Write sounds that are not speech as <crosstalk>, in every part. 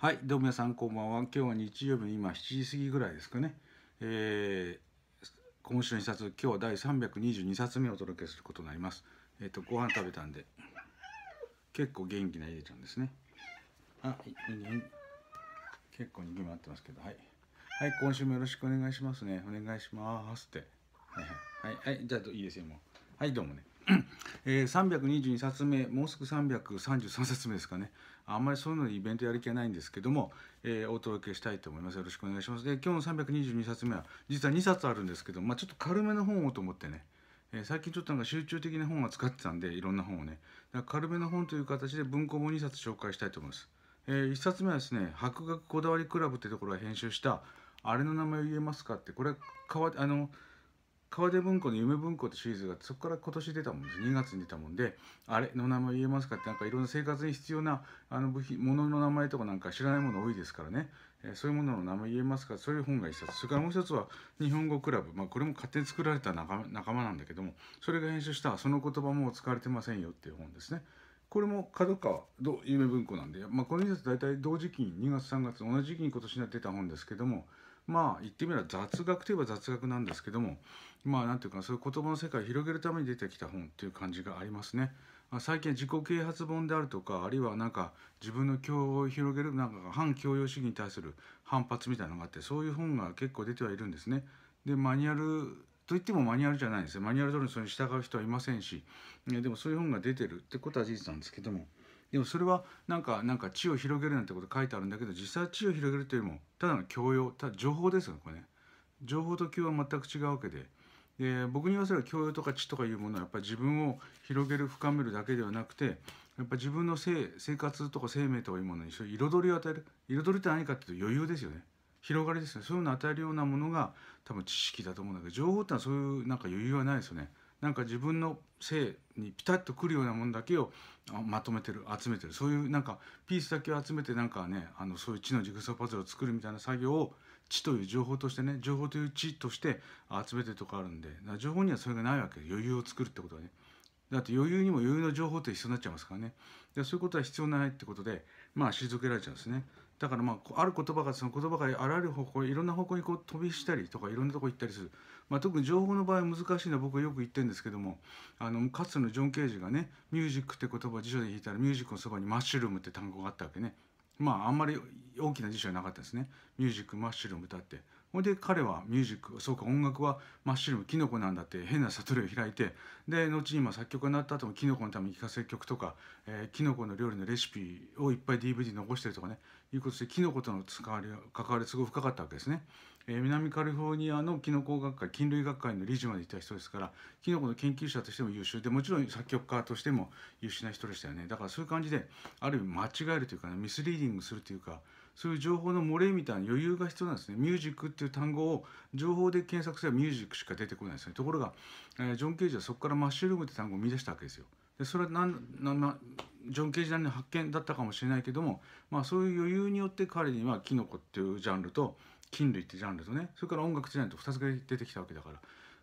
はいどうも皆さんこんばんは今日は日曜日今7時過ぎぐらいですかね、えー、今週の2冊今日は第322冊目をお届けすることになりますえっ、ー、とご飯食べたんで結構元気なゆでちゃんですねあい結構にぎわってますけどはいはい今週もよろしくお願いしますねお願いしますってはいはい、はい、はい、じゃあいいですよもうはいどうもね <clears throat> えー、322冊目もうすぐ333冊目ですかねあんまりそういうのイベントやる気はないんですけども、えー、お届けしたいと思いますよろしくお願いしますで今日の322冊目は実は2冊あるんですけど、まあ、ちょっと軽めの本をと思ってね、えー、最近ちょっとなんか集中的な本は使ってたんでいろんな本をねだから軽めの本という形で文庫本2冊紹介したいと思います、えー、1冊目はですね「博学こだわりクラブ」ってところが編集した「あれの名前を言えますか?」ってこれ変わって、あの「川出文庫の夢文庫ってシリーズがそこから今年出たもんです2月に出たもんであれの名前言えますかってなんかいろんな生活に必要なあの部品物の名前とかなんか知らないもの多いですからね、えー、そういうものの名前言えますかそういう本が一冊それからもう一つは日本語クラブ、まあ、これも勝手に作られた仲仲間なんだけどもそれが編集した「その言葉も使われてませんよ」っていう本ですねこれも角川夢文庫なんで、まあ、この2冊大体同時期に2月3月同じ時期に今年出た本ですけどもまあ言ってみれば雑学といえば雑学なんですけどもまあ何ていうかそういう言葉の世界を広げるために出てきた本っていう感じがありますね。最近自己啓発本であるとかあるいはなんか自分の教を広げるなんか反教養主義に対する反発みたいなのがあってそういう本が結構出てはいるんですね。でマニュアルといってもマニュアルじゃないんですよマニュアル通りにそれに従う人はいませんしでもそういう本が出てるってことは事実なんですけども。でもそれはなんかなんか知を広げるなんてこと書いてあるんだけど実際は知を広げるというよりもただの教養ただ情報ですよねこれね情報と教養は全く違うわけでで僕に言わせれば教養とか知とかいうものはやっぱり自分を広げる深めるだけではなくてやっぱ自分の生生活とか生命とかいうものに彩りを与える彩りって何かっていうと余裕ですよね広がりですねそういうのを与えるようなものが多分知識だと思うんだけど情報ってのはそういうなんか余裕はないですよねなんか自分の性にピタッとくるようなものだけをまとめてる集めてるそういうなんかピースだけを集めてなんかねあのそういう知のジグソーパズルを作るみたいな作業を知という情報としてね情報という知として集めてるとこあるんで情報にはそれがないわけで余裕を作るってことはねだって余裕にも余裕の情報って必要になっちゃいますからねでそういうことは必要ないってことでまあ退けられちゃうんですねだからまあある言葉がその言葉があらゆる方向いろんな方向にこう飛びしたりとかいろんなとこ行ったりする、まあ、特に情報の場合難しいのは僕はよく言ってるんですけどもあのかつてのジョン・ケージがね「ミュージック」って言葉を辞書で引いたらミュージックのそばに「マッシュルーム」って単語があったわけねまああんまり大きな辞書はなかったですね「ミュージックマッシュルーム」だってほんで彼はミュージックそうか音楽は真っ白のキノコなんだって変な悟りを開いてで後に今作曲家になった後もキノコのために聴かせる曲とか、えー、キノコの料理のレシピをいっぱい DVD 残してるとかねいうことでキノコとの関わり関わりすごい深かったわけですね、えー、南カリフォルニアのキノコ学会菌類学会の理事までいた人ですからキノコの研究者としても優秀でもちろん作曲家としても優秀な人でしたよねだからそういう感じである意味間違えるというか、ね、ミスリーディングするというかそういう情報の漏れみたいな余裕が必要なんですねミュージックっていう単語を情報で検索すればミュージックしか出てこないですねところが、えー、ジョン・ケージはそこからマッシュルームって単語を見出したわけですよでそれは何何ジョン・ケージなりの発見だったかもしれないけども、まあ、そういう余裕によって彼にはキノコっていうジャンルと菌類ってジャンルとねそれから音楽ジャンルと2つが出てきたわけだから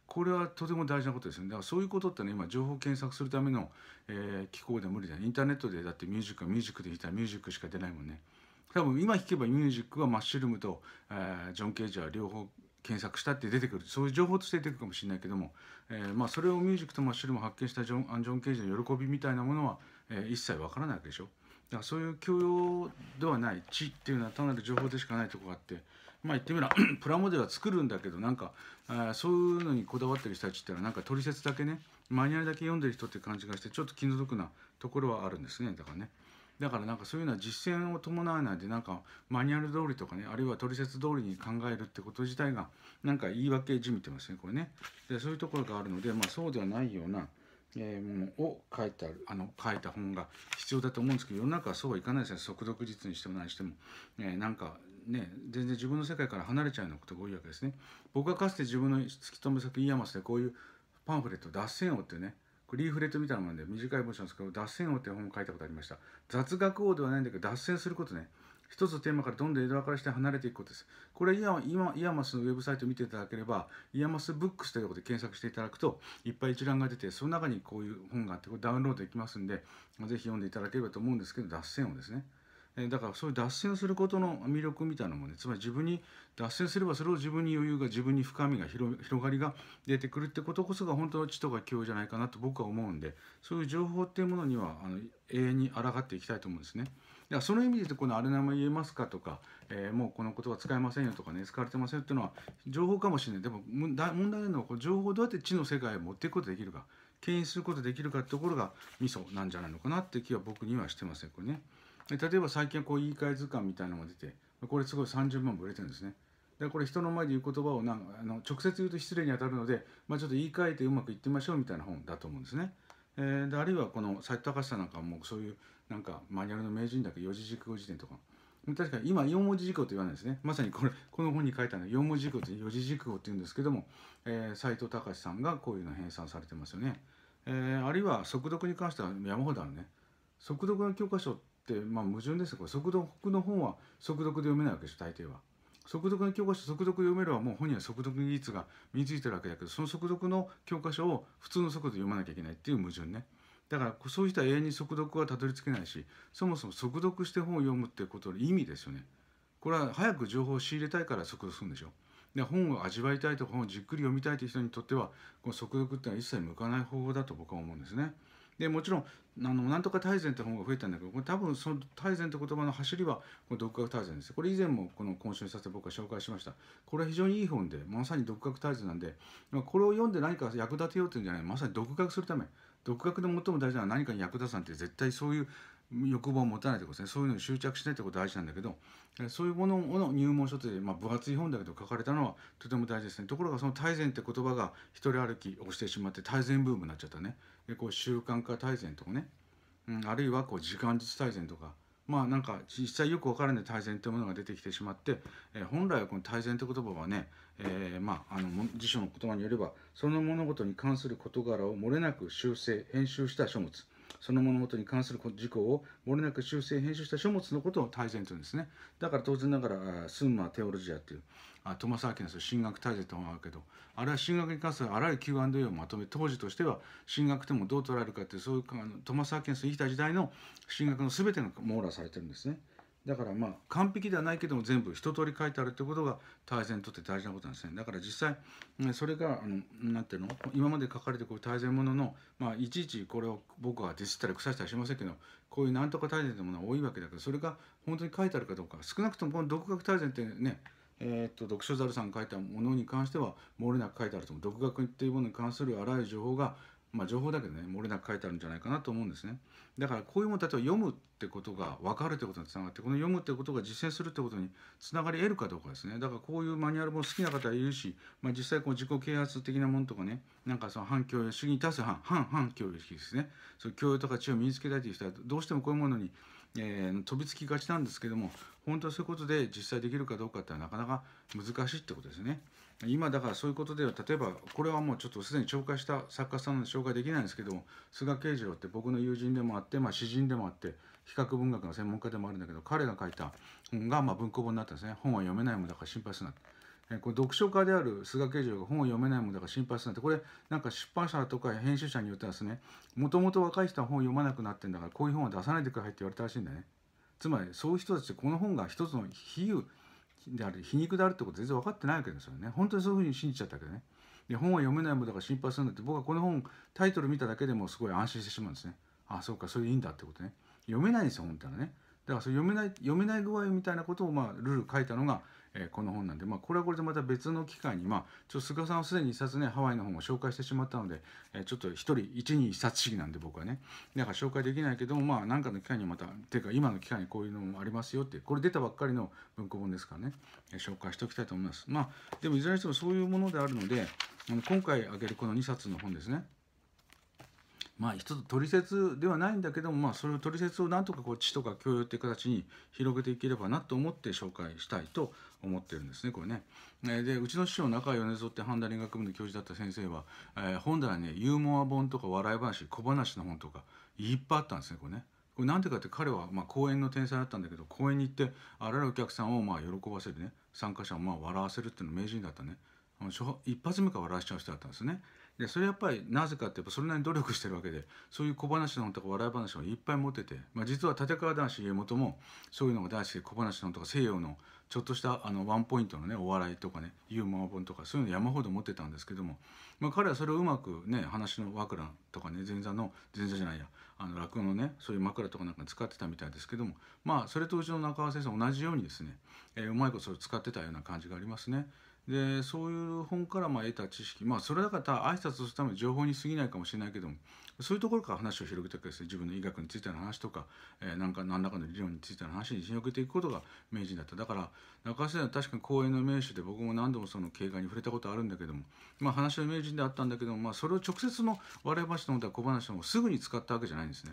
これはとても大事なことですよねだからそういうことってね今情報検索するための、えー、機構では無理だよ、ね、インターネットでだってミュージックはミュージックで言いたらミュージックしか出ないもんね。多分今弾けばミュージックはマッシュルームと、えー、ジョン・ケージは両方検索したって出てくるそういう情報として出てくるかもしれないけども、えー、まあ、それをミュージックとマッシュルーム発見したジョン・アンジョン・ケージの喜びみたいなものは、えー、一切わからないわけでしょだからそういう教養ではない知っていうのは単なる情報でしかないとこがあってまあ言ってみれば <clears throat> プラモデルは作るんだけどなんか、えー、そういうのにこだわってる人たちっていうのはなんか取説だけねマニュアルだけ読んでる人って感じがしてちょっと気の毒なところはあるんですねだからね。だからなんかそういうのは実践を伴わないでなんかマニュアル通りとかねあるいは取説通りに考えるってこと自体がなんか言い訳じみてますねこれねでそういうところがあるので、まあ、そうではないような、えものを書いてあるあの書いた本が必要だと思うんですけど世の中はそうはいかないですね即読実にしても何しても、えなんかね全然自分の世界から離れちゃうようなことが多いわけですね僕はかつて自分の突き止め先イヤマスでこういうパンフレット「脱線王」ってねリーフレットみたいなもので短い文章ですけど脱線王って本を書いたことありました雑学王ではないんだけど脱線することね一つのテーマからどんどん枝分かれして離れていくことです。これ今、イヤマスのウェブサイトを見ていただければ、イヤマスブックスということで検索していただくと、いっぱい一覧が出て、その中にこういう本があって、これダウンロードできますんで、ぜひ読んでいただければと思うんですけど、脱線王ですね。えだからそういう脱線することの魅力みたいなもんねつまり自分に脱線すればそれを自分に余裕が自分に深みが広がりが出てくるってことこそが本当の知とか教養じゃないかなと僕は思うんでそういう情報っていうものにはあの永遠に抗っていきたいと思うんですね。だからその意味で言うとこの「あれ名前言えますか?」とか、えー、もうこの言葉使えませんよ」とかね使われてませんよっていうのは情報かもしれないでも問題なのはこう情報をどうやって知の世界へ持っていくことができるか牽引することができるかってところがミソなんじゃないのかなって気は僕にはしてませんこれね。例えば最近こう言い換え図鑑みたいなのが出てこれすごい30万部売れてるんですねでこれ人の前で言う言葉をなんあの直接言うと失礼に当たるので、まあ、ちょっと言い換えてうまくいってみましょうみたいな本だと思うんですね、えー、であるいはこの斎藤隆さんなんかもそういうなんかマニュアルの名人だけ四字熟語辞典とか確かに今四文字熟語と言わないですねまさにこれこの本に書いたのは四文字熟語って四字熟語って言うんですけども斎、えー、藤隆さんがこういうの編纂されてますよね、えー、あるいは速読に関しては山ほどあるね速読の教科書ってまあ矛盾ですこれ速読の本は速読で読めないわけでしょ大抵は。速読の教科書速読読めればもう本には速読技術が身についてるわけだけどその速読の教科書を普通の速度で読まなきゃいけないっていう矛盾ね。だからそういう人は永遠に速読はたどり着けないしそもそも速読して本を読むってことの意味ですよね。これは早く情報を仕入れたいから速読するんでしょ。で本を味わいたいとか本をじっくり読みたいという人にとってはこの速読っていうのは一切向かない方法だと僕は思うんですね。でもちろんあのなんとか大善って本が増えたんだけどこれ多分その大善って言葉の走りはこの独学大善ですこれ以前もこの今週にさせて僕は紹介しましたこれは非常にいい本でまさに独学大全なんでこれを読んで何か役立てようっていうんじゃないまさに独学するため独学で最も大事なのは何かに役立つなんて絶対そういう欲望を持たないってことですねそういうのに執着しないってこと大事なんだけどそういうものの入門書って、まあ、分厚い本だけど書かれたのはとても大事ですねところがその大善って言葉が一人歩きをしてしまって大善ブームになっちゃったねでこう習慣化大善とかね、うん、あるいはこう時間術大善とかまあなんか実際よく分からない大善というものが出てきてしまって、えー、本来はこの大善って言葉はね、えー、まああの辞書の言葉によればその物事に関する事柄を漏れなく修正編集した書物その物事に関する事項を漏れなく修正編集した書物のことを大善というんですねだから当然ながらスンマテオロジアっていうあトマス・アーキンス進学大善ともあるけどあれは進学に関するあらゆる Q&A をまとめ当時としては進学ともどう捉えるかっていうそういうトマス・アーキンス生きた時代の進学の全てが網羅されてるんですね。だからまあ完璧ではないけども全部一通り書いてあるってことが大全にとって大事なことなんですねだから実際それがんていうの今まで書かれてこういう大全ものの、まあ、いちいちこれを僕はディスったり腐したりしませんけどこういうなんとか大全ってものは多いわけだけどそれが本当に書いてあるかどうか少なくともこの独学大全ってねえー、っと読書猿さんが書いたものに関しては漏れなく書いてあると思う独学っていうものに関するあらゆる情報がまあ、情報だけでね漏れなく書いてあるんじゃないかなと思うんですねだからこういうもの例えば読むってことが分かるってことにつながってこの読むってことが実践するってことにつながり得るかどうかですねだからこういうマニュアルも好きな方いるし、まあ、実際こう自己啓発的なものとかねなんかその反共有主義に対する反反反共有主義ですねそういう共有とか知恵を身につけたいという人はどうしてもこういうものに、えー、飛びつきがちなんですけども本当はそういうことで実際できるかどうかってのはなかなか難しいってことですね。今だからそういうことでは例えばこれはもうちょっとすでに紹介した作家さんの紹介できないんですけども菅慶次郎って僕の友人でもあって、まあ、詩人でもあって比較文学の専門家でもあるんだけど彼が書いた本がま文庫本になったんですね本は読めないもんだから心配するなえこれ読書家である菅慶次郎が本を読めないもんだから心配するなってこれなんか出版社とか編集者によってはですねもともと若い人は本を読まなくなってんだからこういう本は出さないでくださいって言われたらしいんだねつまりそういう人たちこの本が一つの比喩であれ皮肉であるってこと全然分かってないわけですよね本当にそういうふうに信じちゃったけどねで本は読めないものだから心配するんだって僕はこの本タイトル見ただけでもすごい安心してしまうんですねあそうかそれでいいんだってことね読めないんですよ本ってのはねだからそれ読めない読めない具合みたいなことをまあルール書いたのがえー、この本なんで、まあ、これはこれでまた別の機会に、まあ、ちょっと菅さんはすでに1冊ねハワイの本を紹介してしまったので、えー、ちょっと1人1人1冊主義なんで僕はねだから紹介できないけどもまあ何かの機会にまたていうか今の機会にこういうのもありますよってこれ出たばっかりの文庫本ですからね、えー、紹介しておきたいと思います。まあ、でもいずれにしてもそういうものであるので今回あげるこの2冊の本ですねまあ一つ取説ではないんだけども、まあ、それを取説をなんとかこう知とか教養っていう形に広げていければなと思って紹介したいと思ってるんですねこれね。でうちの師匠中井米蔵ってハダリン学部の教授だった先生は、えー、本棚ね、ユーモア本とか笑い話小話の本とかいっぱいあったんですねこれね。これなんでかって彼はまあ講演の天才だったんだけど公演に行ってあらゆるお客さんをまあ喜ばせるね参加者をまあ笑わせるっていうの名人だったね。一発目から笑わしちゃう人だったんですね。でそれやっぱりなぜかってやっぱそれなりに努力してるわけでそういう小話のとか笑い話をいっぱい持ってて、まあ、実は立川男子家元もそういうのが大好きで小話のとか西洋のちょっとしたあのワンポイントのねお笑いとかねユーモア本とかそういうの山ほど持ってたんですけども、まあ、彼はそれをうまくね話の枕とかね前座の前座じゃないやあの落語のねそういう枕とかなんか使ってたみたいですけどもまあそれとうちの中川先生同じようにですね、えー、うまいことそれ使ってたような感じがありますね。でそういう本からまあ得た知識まあそれだから挨拶するための情報に過ぎないかもしれないけどもそういうところから話を広げていくですね自分の医学についての話とか,、えー、なんか何らかの理論についての話に広げていくことが名人だっただから中瀬は確かに講演の名手で僕も何度もその経過に触れたことあるんだけども、まあ、話は名人であったんだけども、まあ、それを直接の我い話の方は小話のすぐに使ったわけじゃないんですね。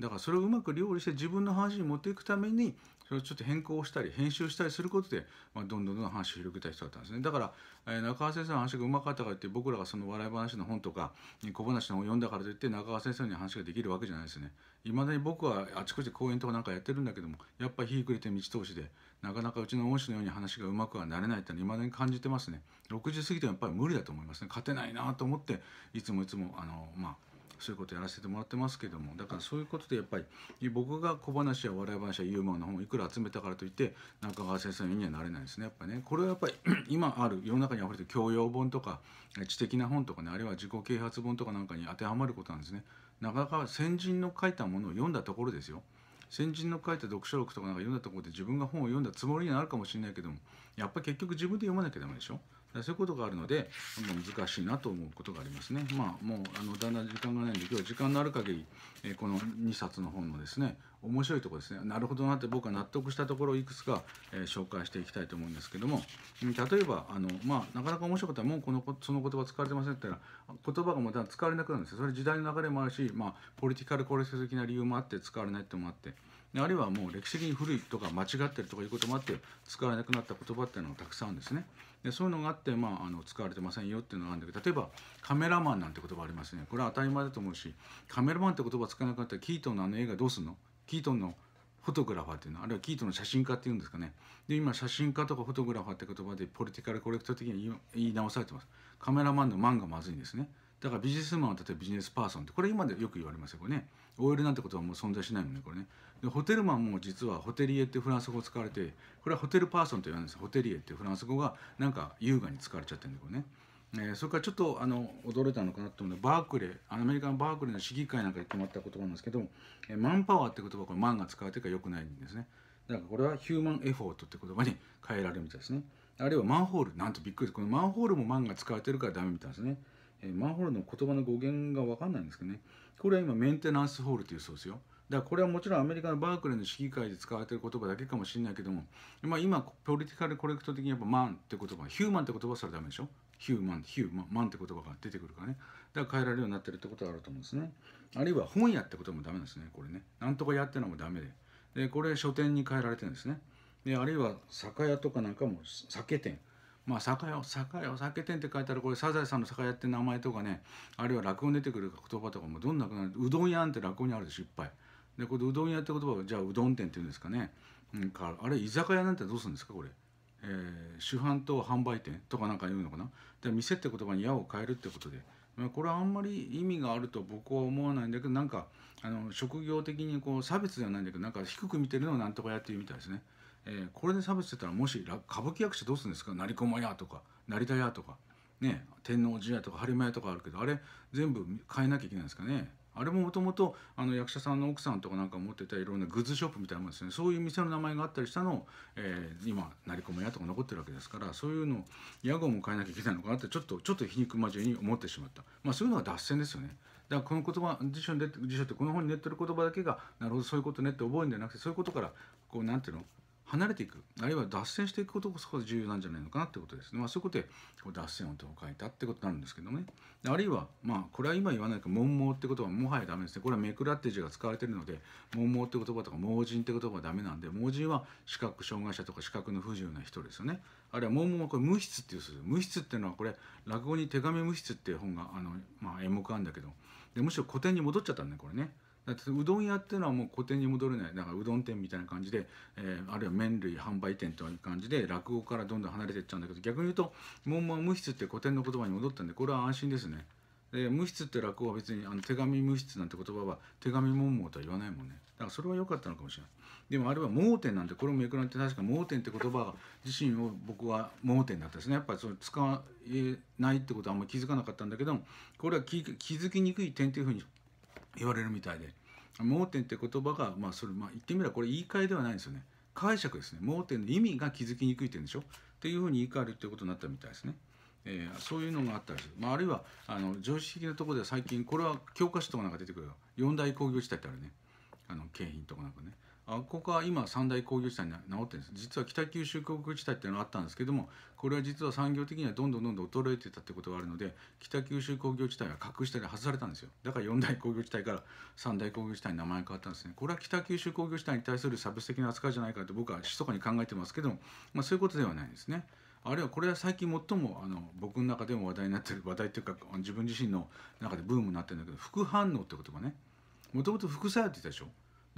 だからそれをうまく料理して自分の話に持っていくためにそれをちょっと変更したり編集したりすることで、まあ、どんどんどんどん話を広げた人だったんですねだから、えー、中川先生の話がうまかったからって僕らがその笑い話の本とか小話の本を読んだからといって中川先生に話ができるわけじゃないですねいまだに僕はあちこち講演とかなんかやってるんだけどもやっぱり日暮れて道通しでなかなかうちの恩師のように話がうまくはなれないってのはいまだに感じてますね60過ぎてもやっぱり無理だと思いますね勝てないなと思っていつもいつもあのまあそういうことやらせてもらってますけどもだからそういうことでやっぱり僕が小話や笑い話やユーモアの本をいくら集めたからといって中川先生のようにはなれないですねやっぱねこれはやっぱり <clears throat> 今ある世の中にあふれて教養本とか知的な本とかねあるいは自己啓発本とかなんかに当てはまることなんですね中川先人の書いたものを読んだところですよ先人の書いた読書録とかなんか読んだところで自分が本を読んだつもりになるかもしれないけどもやっぱり結局自分で読まなきゃダメでしょそういうことがあるので難しいなと思うことがありますね。まあもうあのだんだん時間がないんで今日は時間のある限り、えこの2冊の本のですね面白いとこですねなるほどなって僕は納得したところをいくつか、え紹介していきたいと思うんですけども例えばあの、まあ、なかなか面白かったらもうこのその言葉使われてませんって言ったら言葉がもうだんだん使われなくなるんですよそれ時代の流れもあるし、まあ、ポリティカルコレク的な理由もあって使われないってもあって。あるいはもう歴史的に古いとか間違ってるとかいうこともあって使われなくなった言葉っていうのがたくさんあるんですね。でそういうのがあって、まあ、あの使われてませんよっていうのがあるんだけど例えばカメラマンなんて言葉ありますねこれは当たり前だと思うしカメラマンって言葉使わなかったらキートンのあの映画どうすんのキートンのフォトグラファーっていうのはあるいはキートンの写真家っていうんですかねで今写真家とかフォトグラファーって言葉でポリティカルコレクト的に言い直されてますカメラマンのマンがまずいんですねだからビジネスマンは例えばビジネスパーソンってこれ今でよく言われますよね OL なんてことはもう存在しないもんねこれねでホテルマンも実はホテリエってフランス語使われてこれはホテルパーソンと言われるんですホテリエってフランス語がなんか優雅に使われちゃってるんでこれねえー、それからちょっとあの驚いたのかなと思うのバークレーアメリカのバークレーの市議会なんかで決まった言葉なんですけど、えー、マンパワーって言葉これマンが使われてからよくないんですねだからこれはヒューマンエフォートって言葉に変えられるみたいですねあるいはマンホールなんとびっくりこのマンホールもマンが使われてるからダメみたいですねマンホールの言葉の語源が分かんないんですけどねこれは今メンテナンスホールというそうですよだからこれはもちろんアメリカのバークレーの市議会で使われている言葉だけかもしれないけども、まあ、今ポリティカルコレクト的にやっぱマンって言葉ヒューマンって言葉それダメでしょヒューマンヒューマンマンって言葉が出てくるからねだから変えられるようになってるってことはあると思うんですねあるいは本屋ってこともダメですねこれねなんとかやってのもダメででこれ書店に変えられてるんですねであるいは酒屋とかなんかも酒店まあ、酒屋酒屋酒店って書いたらこれサザエさんの酒屋って名前とかねあるいは落語に出てくる言葉とかもどんなくなるうどん屋って落語にあるでしょいっぱいでこれうどん屋って言葉はじゃあうどん店っていうんですかね、うん、かあれ居酒屋なんてどうするんですかこれ、えー、主販と販売店とかなんか言うのかなで店って言葉に矢を変えるってことで、まあ、これはあんまり意味があると僕は思わないんだけどなんかあの職業的にこう差別ではないんだけどなんか低く見てるのをなんとかやってるみたいですね。えー、これで差別してたらもし歌舞伎役者どうするんですか成駒やとか成田やとか、ね、天王寺やとか播磨屋とかあるけどあれ全部変えなきゃいけないんですかねあれももともと役者さんの奥さんとかなんか持ってたいろんなグッズショップみたいなもんですねそういう店の名前があったりしたのを、えー、今成駒屋とか残ってるわけですからそういうの屋号も変えなきゃいけないのかなってちょっとちょっと皮肉交えに思ってしまった、まあ、そういうのが脱線ですよねだからこの言葉辞書に出て辞書ってこの本に出てる言葉だけがなるほどそういうことねって覚えるんじゃなくてそういうことからこうなんていうの離れていくあるいは脱線していくことこそ重要なんじゃないのかなってことですね、まあ、そういうことでこう脱線音を書いたってことになるんですけどねあるいはまあこれは今言わないけど「文盲」って言葉はもはやダメですねこれはめくらって字が使われてるので「文盲」って言葉とか「盲人」って言葉はダメなんで盲人は視覚障害者とか視覚の不自由な人ですよねあるいは文盲はこれ無筆っていうする無筆っていうのはこれ落語に「手紙無筆」っていう本があの、まあ、演目あるんだけどでむしろ古典に戻っちゃったんだねこれね。だってうどん屋っていうのはもう古典に戻れないだからうどん店みたいな感じで、えー、あるいは麺類販売店という感じで落語からどんどん離れていっちゃうんだけど逆に言うと「門門無筆」って古典の言葉に戻ったんでこれは安心ですね。で無筆って落語は別にあの手紙無筆なんて言葉は手紙文盲とは言わないもんねだからそれは良かったのかもしれないでもあれは盲点なんてこれもめくらって確か盲点って言葉自身を僕は盲点だったですねやっぱりその使えないってことはあんまり気づかなかったんだけどもこれは気づきにくい点っていうふうに言われるみたいで盲点って言葉が、まあ、それ、まあ、言ってみればこれ言い換えではないんですよね解釈ですね盲点の意味が気づきにくい点でしょっていうふうに言い換えるっていうことになったみたいですね。えー、そういうのがあったりする、まあ、あるいはあの常識的なところでは最近これは教科書とかなんか出てくるよ四大工業地帯ってあるねあの京品とかなんかねあここは今三大工業地帯に治ってるんです実は北九州工業地帯っていうのがあったんですけどもこれは実は産業的にはどんどんどんどん衰えてたってことがあるので北九州工業地帯は隠したり外されたんですよだから4大工業地帯から三大工業地帯に名前変わったんですねこれは北九州工業地帯に対する差別的な扱いじゃないかと僕は密かに考えてますけども、まあ、そういうことではないですね。あるいはこれは最近最もあの僕の中でも話題になってる話題っていうか自分自身の中でブームになってるんだけど副反応って言葉ねもともと副作用って言ったでしょ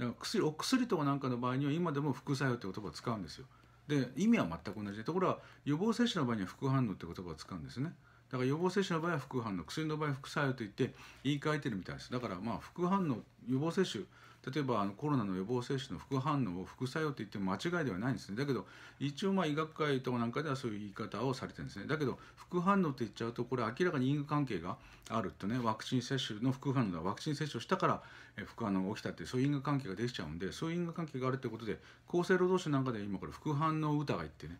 だから薬お薬とかなんかの場合には今でも副作用って言葉を使うんですよで意味は全く同じところは予防接種の場合には副反応って言葉を使うんですねだから予防接種の場合は副反応薬の場合は副作用と言って言い換えてるみたいですだからまあ副反応予防接種例えばあのコロナの予防接種の副反応を副作用と言っても間違いではないんですねだけど一応まあ医学会とかなんかではそういう言い方をされてるんですねだけど副反応って言っちゃうとこれ明らかに因果関係があるとねワクチン接種の副反応だワクチン接種をしたから副反応が起きたってそういう因果関係ができちゃうんでそういう因果関係があるってことで厚生労働省なんかで今これ副反応疑いってね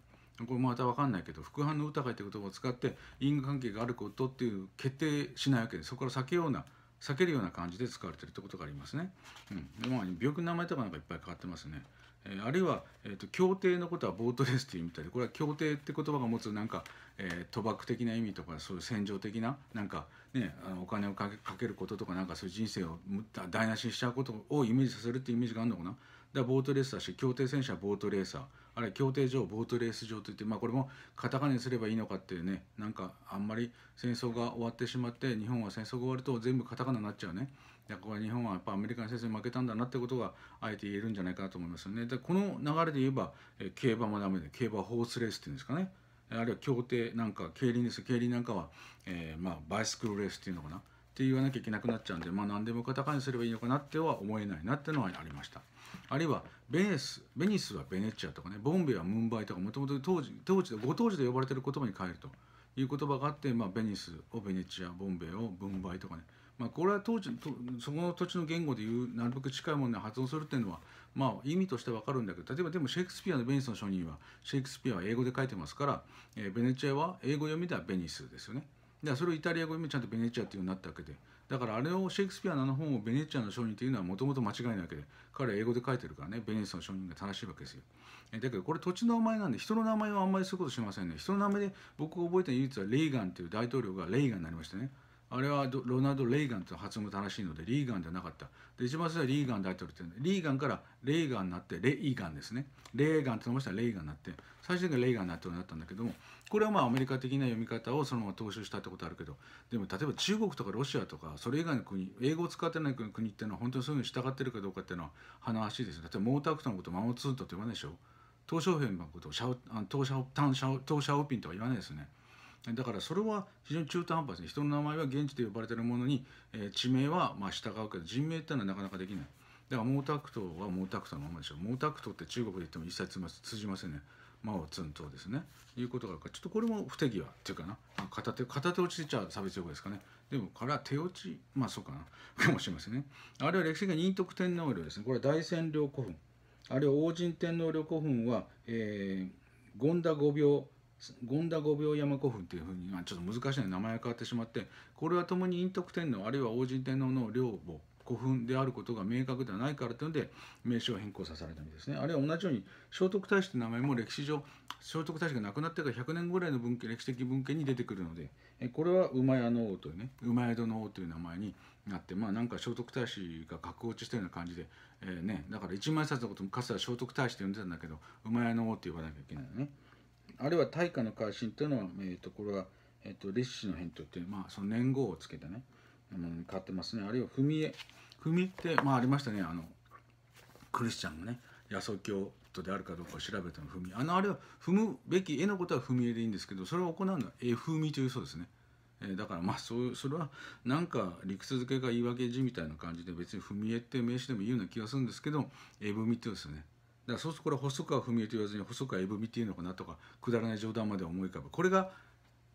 これまた分かんないけど副反応疑いって言葉を使って因果関係があることっていう決定しないわけでそこから避けような避けるような感じで使われているってことがありますね。うん、まあ病気の名前とかなんかいっぱい変わってますね。えー、あるいは、えーと、協定のことはボートレスっていうみたいでこれは協定って言葉が持つなんか、えー、賭博的な意味とかそういう戦場的ななんか、ね、あのお金をかけることとかなんかそういう人生を台無しにしちゃうことをイメージさせるっていうイメージがあるのかな。だボートレーサーし競艇戦車はボートレーサーあるいは競艇場ボートレース場といって、まあ、これもカタカナにすればいいのかっていうねなんかあんまり戦争が終わってしまって日本は戦争が終わると全部カタカナになっちゃうねだから日本はやっぱアメリカの戦争に負けたんだなってことがあえて言えるんじゃないかなと思いますよねでこの流れで言えば、え競馬もダメで競馬ホースレースっていうんですかねあるいは競艇なんか競輪です競輪なんかは、えー、まあ、バイスクルレースっていうのかなって言わなきゃいけなくなっちゃうんで、まあ、何でもカタカナにすればいいのかなっては思えないなってのはありましたあるいはベネスベニスはベネチアとかねボンベはムンバイとかもともと当時当時ご当時で呼ばれてる言葉に変えるという言葉があって、まあ、ベニスをベネチアボンベをムンバイとかね、まあ、これは当時そこの土地の言語で言うなるべく近いものに発音するっていうのは、まあ、意味としてわかるんだけど例えばでもシェイクスピアの「ベニスの書人は」はシェイクスピアは英語で書いてますから、えー、ベネチアは英語読みではベニスですよね。でそれをイタリア語にちゃんとベネチアっていうようになったわけでだからあれをシェイクスピアのあの本をベネチアの証人っていうのはもともと間違いないわけで彼は英語で書いてるからねベネチアの証人が正しいわけですよだけどこれ土地の名前なんで人の名前はあんまりすることしませんね人の名前で僕が覚えた唯一はレイガンっていう大統領がレイガンになりましたねあれはロナルド・レイガンという発音が正しいのでリーガンではなかったで一番最初はリーガン大統領ってリーガンからレイガンになってレイガンですねレイガンって伸ばしたらレイガンになって最終的にはレイガン大統領になったんだけどもこれはまあアメリカ的な読み方をそのまま踏襲したってことあるけどでも例えば中国とかロシアとかそれ以外の国英語を使ってない国っていうのは本当にそういうのに従ってるかどうかっていうのは話ですよ例えば毛沢東のことマモツントって言わないでしょ東小平のことシャオ東シャオタンシャオ東シャオピンとは言わないですねだからそれは非常に中途半端ですね人の名前は現地で呼ばれてるものに、えー、地名はまあ従うけど人名っていうのはなかなかできないだから毛沢東は毛沢東のままでしょ毛沢東って中国で言っても一切通じませんねマオ・つんとですねいうことがあるからちょっとこれも不手際っていうかな片手片手落ちちゃ差別用語ですかねでもから手落ちまあそうかなかもしれませんねあるいは歴史的に仁徳天皇陵ですねこれは大占領古墳あるいは王神天皇陵古墳は、え権田御廟権田御廟山古墳っていうふうに、あ、ちょっと難しい名前が変わってしまってこれはともに陰徳天皇あるいは王神天皇の陵墓古墳であることが明確ではないからというので名称を変更させられたんですねあるいは同じように聖徳太子という名前も歴史上聖徳太子が亡くなってから100年ぐらいの文献歴史的文献に出てくるのでこれは馬屋の王というね馬戸の王という名前になってまあなんか聖徳太子が格落ちしたような感じで、えー、ね、だから一万円札のこともかつては聖徳太子と呼んでたんだけど馬屋の王って呼ばなきゃいけないのね。あるいは大化の改新というのは、えーと、これは、えーと、と史の返答っていう、まあ、その年号をつけてね、うん、変わってますねあるいは踏み絵組ってまあありましたねあのクリスチャンがね野草教徒であるかどうかを調べたの踏みあのあれは踏むべき絵のことは踏み絵でいいんですけどそれを行うのは絵踏みというそうですね、えー、だからまあそうそれはなんか理屈付けが言い訳字みたいな感じで別に踏み絵って名詞でもいいような気がするんですけど絵踏みって言うんですよねだからそうするとこれ細川み絵と言わずに細川絵踏みっていうのかなとかくだらない冗談まで思い浮かぶこれが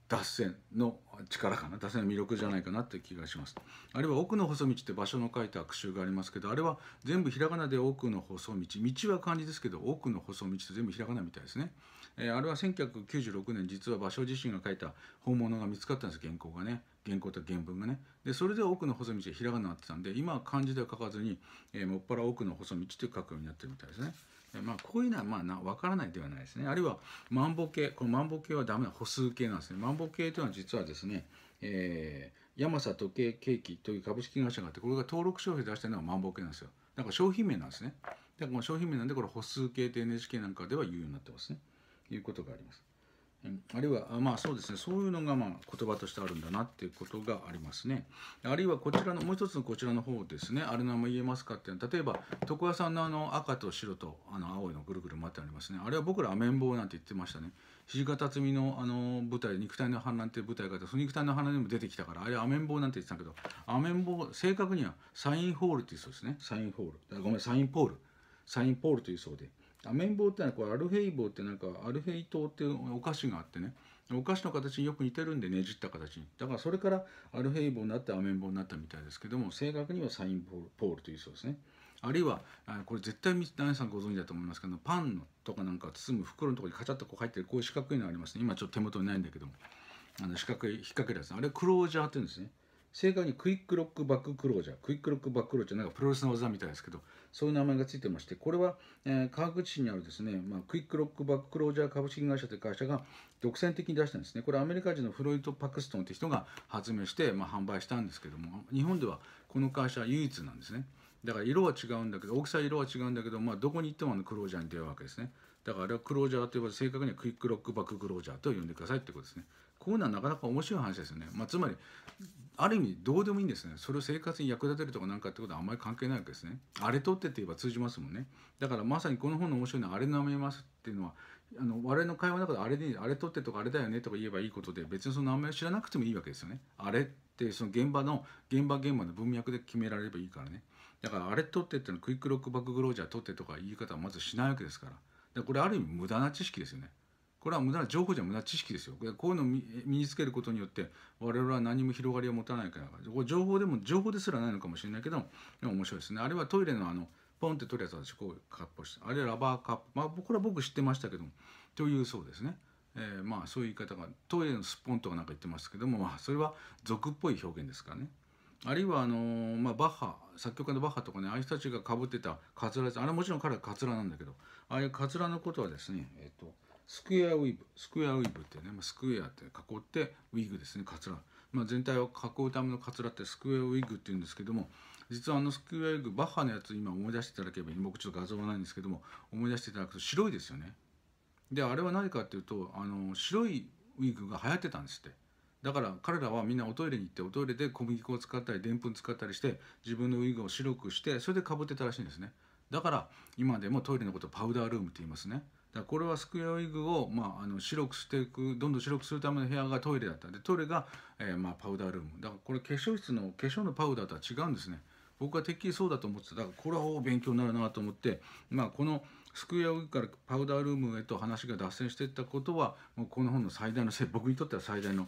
脱線の力かな脱線の魅力じゃないかなという気がしますあるいは奥の細道って場所の書いた句集がありますけどあれは全部ひらがなで奥の細道道は漢字ですけど奥の細道と全部ひらがなみたいですね、えー、あれは1996年実は場所自身が書いた本物が見つかったんです原稿がね原稿と原文がねでそれで奥の細道はひらがなになってたんで今は漢字では書かずに、えー、もっぱら奥の細道って書くようになってるみたいですねね、まあ、こういうのはまあな分からないではないですね。あるいは、マンボ系、このマンボ系はダメな歩数系なんですね。マンボ系というのは実はですね、えー、マサ時計ケーキという株式会社があって、これが登録商品出してるのはマンボ系なんですよ。だから商品名なんですね。だから商品名なんで、これ歩数系って NHK なんかでは言うようになってますね。いうことがあります。あるいはまあそうですねそういうのがまあ言葉としてあるんだなっていうことがありますねあるいはこちらのもう一つのこちらの方ですねあれ何も言えますかっていうのは例えば床屋さんのあの赤と白とあの青いのぐるぐる回ってありますねあれは僕らアメンボなんて言ってましたね土方積のあの舞台肉体の反乱っていう舞台があってその肉体の反乱にも出てきたからあれはアメンボなんて言ってたけどアメンボ正確にはサインホールっていうそうですねサインホールごめんサインポールサインポールというそうで。アメンボってのはこうアルフェイボウってなんかアルフェイ島っていうお菓子があってねお菓子の形によく似てるんでねじった形にだからそれからアルフェイボウになってアメンボになったみたいですけども正確にはサインポールというそうですねあるいはこれ絶対皆さんご存知だと思いますけどパンとかなんか包む袋のところにカチャッとこう入ってるこういう四角いのありますね今ちょっと手元にないんだけどもあの四角い引っ掛けるやつあれクロージャーって言うんですね正確にクイックロックバッククロージャークイックロックバッククロージャーなんかプロレスの技みたいですけどそういう名前がついてましてこれは、えー、川口市にあるですね、まあ、クイックロックバッククロージャー株式会社という会社が独占的に出したんですねこれアメリカ人のフロイト・パクストンという人が発明して、まあ、販売したんですけども日本ではこの会社は唯一なんですねだから色は違うんだけど大きさ色は違うんだけど、まあ、どこに行ってもあのクロージャーに出会うわけですねだからあれはクロージャーといえば正確にはクイックロックバッククロージャーと呼んでくださいってことですねこういうのはなかなか面白い話ですよね、まあ、つまりある意味どうでもいいんですねそれを生活に役立てるとか何かってことはあんまり関係ないわけですねあれ取ってって言えば通じますもんねだからまさにこの本の面白いのはあれ舐めますっていうのはあの我々の会話の中であれであれ取ってとかあれだよねとか言えばいいことで別にその名前を知らなくてもいいわけですよねあれってその現場の現場現場の文脈で決められればいいからねだからあれ取ってってのはクイックロックバックグロージャー取ってとか言い方はまずしないわけですからだからこれある意味無駄な知識ですよねこれは無駄な情報じゃ無駄な知識ですよこういうのを身につけることによって我々は何も広がりを持たないから情報でも情報ですらないのかもしれないけどでも面白いですねあれはトイレのあのポンって取るやつ私こうカップをしてあれラバーカップまあこれは僕知ってましたけどもというそうですね、えー、まあそういう言い方がトイレのスポンとかなんか言ってますけどもまあそれは俗っぽい表現ですからねあるいはあのー、まあ、バッハ作曲家のバッハとかねああいう人たちがかぶってたカツラですあれはもちろん彼はカツラなんだけどああいうカツラのことはですねえっ、ー、とスクエアウィーブスクエアウィーブってね、まあ、スクエアって囲ってウィッグですねカツラ、まあ、全体を囲うためのカツラってスクエアウィーグっていうんですけども実はあのスクエアウィーグバッハのやつ今思い出していただければいい僕ちょっと画像はないんですけども思い出していただくと白いですよねであれは何かっていうとあの白いウィッグが流行ってたんですってだから彼らはみんなおトイレに行っておトイレで小麦粉を使ったりでんぷん使ったりして自分のウィッグを白くしてそれでかぶってたらしいんですねだから今でもトイレのことをパウダールームって言いますねだこれはスクエアウィッグを、まあ、あの白くしていくどんどん白くするための部屋がトイレだったんでトイレが、えー、まあ、パウダールームだからこれ化粧室の化粧のパウダーとは違うんですね僕はてっきりそうだと思ってただからこれはお勉強になるなと思って、まあ、このスクエアウィークからパウダールームへと話が脱線していったことはもうこの本の最大の僕にとっては最大の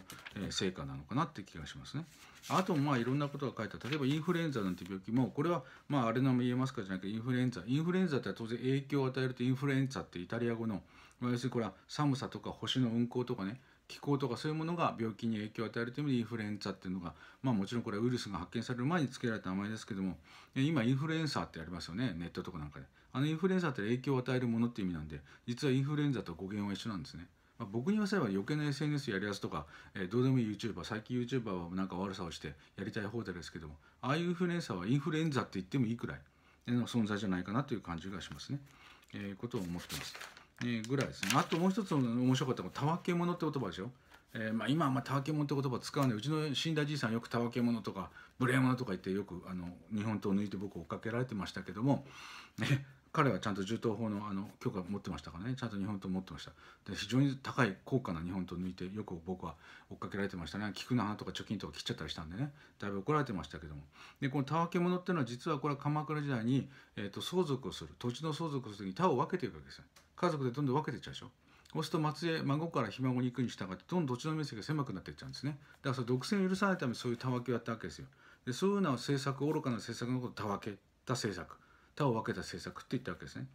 成果なのかなって気がしますね。あとまあいろんなことが書いてある例えばインフルエンザなんて病気もこれはまああれなも言えますかじゃなくてインフルエンザインフルエンザって当然影響を与えるとインフルエンザってイタリア語の要するにこれは寒さとか星の運行とかね気候とかそういうものが病気に影響を与えるという意味でインフルエンザっていうのが、まあ、もちろんこれはウイルスが発見される前につけられた名前ですけども今インフルエンサーってありますよねネットとかなんかであのインフルエンサーって影響を与えるものって意味なんで実はインフルエンザと語源は一緒なんですね。まあ、僕に言わせれば余計な SNS やりやすとか、えー、どうでもいい YouTuber 最近 YouTuber はなんか悪さをしてやりたい放題ですけどもああいうインフルエンサーはインフルエンザって言ってもいいくらいの存在じゃないかなという感じがしますね。えー、ことを思ってます。えぐらいですねあともう一つ面白かったのが「たわけもの」って言葉でしょ、えー、まあ、今はまあたわけものって言葉使うんでうちの死んだじいさんよくたわけものとか無礼ものとか言ってよくあの日本刀抜いて僕追っかけられてましたけども、ね彼はちゃんと銃刀法のあの許可を持ってましたからねちゃんと日本刀持ってましたで非常に高い高価な日本刀抜いてよく僕は追っかけられてましたね菊の花とか貯金とか切っちゃったりしたんでねだいぶ怒られてましたけどもでこのたわけ者っていうのは実はこれは鎌倉時代に、えーと、相続をする土地の相続をする時に田を分けていくわけですよ家族でどんどん分けていっちゃうでしょそうすると末裔孫からひ孫に行くに従ってどんどん土地の面積が狭くなっていっちゃうんですねだからその独占を許さないためにそういうたわけをやったわけですよでそういうような政策愚かな政策のことをたわけた政策他を分けた政策って言ったわけですね。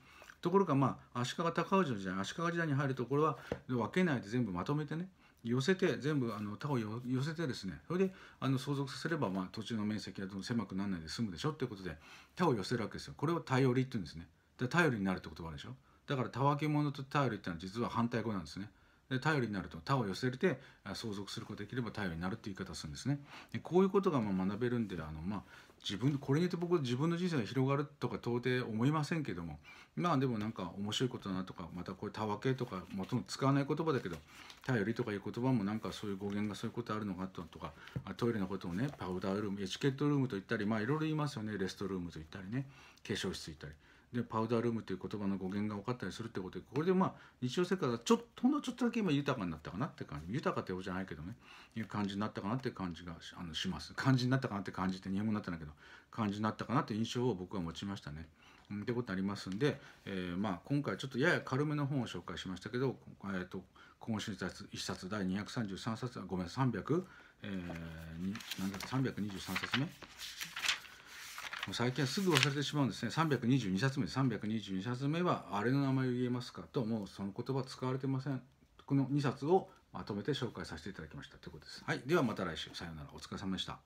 ところがまあ足利尊氏の時代足利時代に入るところは分けないで全部まとめてね寄せて全部あの他を寄せてですねそれであの相続させれば、まあ、土地の面積がどんどん狭くならないで済むでしょっていうことで他を寄せるわけですよこれを頼りって言うんですねで頼りになるって言葉でしょだから他分け者と頼りってのは実は反対語なんですねで頼りになると他を寄せて相続することができれば頼りになるって言い方をするんですねでこういうことがまあ学べるんであの、まあ、自分これによって僕自分の人生が広がるとか到底思いませんけどもまあでもなんか面白いことだなとかまたこういたわけとかもちろん使わない言葉だけど頼りとかいう言葉もなんかそういう語源がそういうことあるのかとかトイレのことをねパウダールームエチケットルームと言ったりまあいろいろ言いますよねレストルームと言ったりね化粧室行ったり。でパウダールームという言葉の語源が分かったりするってことでこれでまあ日常生活がちょっとほんのちょっとだけ今豊かになったかなって感じ豊かってことじゃないけどねいう感じになったかなって感じがあのします感じになったかなって感じって日本語になったんだけど感じになったかなって印象を僕は持ちましたね。うん、ってことありますんで、えー、まあ今回ちょっとやや軽めの本を紹介しましたけど、えーと、今週1冊第233冊はごめん300、えー、323冊目最近はすぐ忘れてしまうんですね322冊目322冊目はあれの名前を言えますかともうその言葉使われてませんこの2冊をまとめて紹介させていただきましたということですはいではまた来週さようならお疲れ様でした